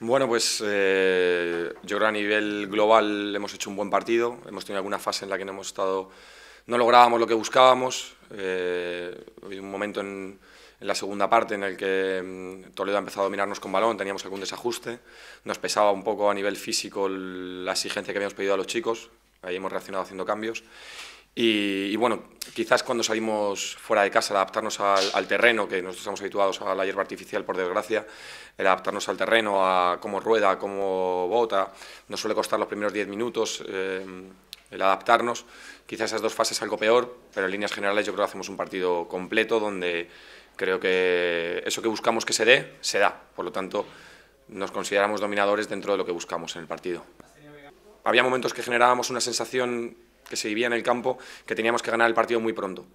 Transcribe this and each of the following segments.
Bueno, pues eh, yo creo a nivel global hemos hecho un buen partido. Hemos tenido alguna fase en la que no hemos estado, no lográbamos lo que buscábamos. Eh, hay un momento en, en, la segunda parte en el que mm, Toledo ha empezado a dominarnos con balón, teníamos algún desajuste. Nos pesaba un poco a nivel físico la exigencia que habíamos pedido a los chicos. Ahí hemos reaccionado haciendo cambios. Y, bueno, quizás cuando salimos fuera de casa, adaptarnos al, terreno, que nosotros estamos habituados a la hierba artificial, por desgracia, el adaptarnos al terreno, a cómo rueda, cómo bota, nos suele costar los primeros 10 minutos eh, el adaptarnos. Quizás esas dos fases algo peor, pero en líneas generales yo creo que hacemos un partido completo donde creo que eso que buscamos que se dé, se da. Por lo tanto, nos consideramos dominadores dentro de lo que buscamos en el partido. Había momentos que generábamos una sensación que se vivía en el campo, que teníamos que ganar el partido muy pronto.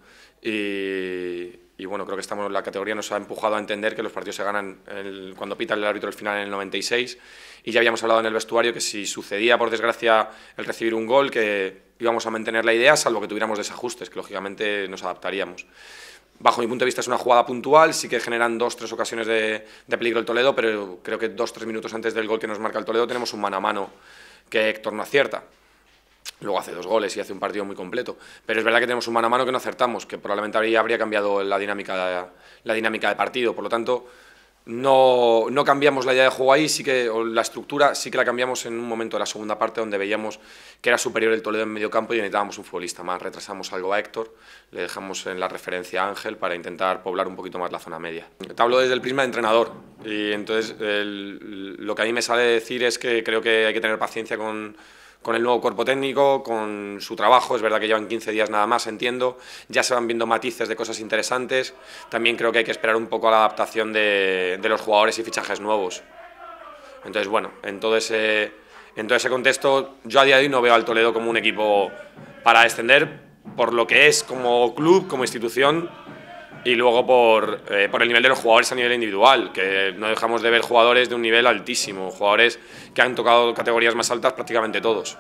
Y, bueno, creo que estamos, la categoría nos ha empujado a entender que los partidos se ganan cuando pita el árbitro el final en el 96 y ya habíamos hablado en el vestuario que si sucedía, por desgracia, el recibir un gol, que íbamos a mantener la idea, salvo que tuviéramos desajustes, que lógicamente nos adaptaríamos bajo mi punto de vista es una jugada puntual, sí que generan dos, tres ocasiones de, de, peligro el Toledo, pero creo que dos, tres minutos antes del gol que nos marca el Toledo tenemos un mano a mano que Héctor no acierta. Luego hace dos goles y hace un partido muy completo. Pero es verdad que tenemos un mano a mano que no acertamos, que probablemente habría, cambiado la dinámica, la dinámica de partido. Por lo tanto, no, cambiamos la idea de juego ahí, sí que la estructura sí que la cambiamos en un momento de la segunda parte donde veíamos que era superior el Toledo en medio campo y necesitábamos un futbolista más. Retrasamos algo a Héctor, le dejamos en la referencia a Ángel para intentar poblar un poquito más la zona media. Te hablo desde el prisma de entrenador. Y entonces lo que a mí me sale decir es que creo que hay que tener paciencia con, con el nuevo cuerpo técnico, con su trabajo. Es verdad que llevan 15 días nada más, entiendo. Ya se van viendo matices de cosas interesantes. También creo que hay que esperar un poco a la adaptación de, de los jugadores y fichajes nuevos. Entonces, bueno, en todo, ese, en todo ese contexto, yo a día de hoy no veo al Toledo como un equipo para descender, por lo que es como club, como institución y luego por, eh, por, el nivel de los jugadores a nivel individual, que no dejamos de ver jugadores de un nivel altísimo, jugadores que han tocado categorías más altas prácticamente todos.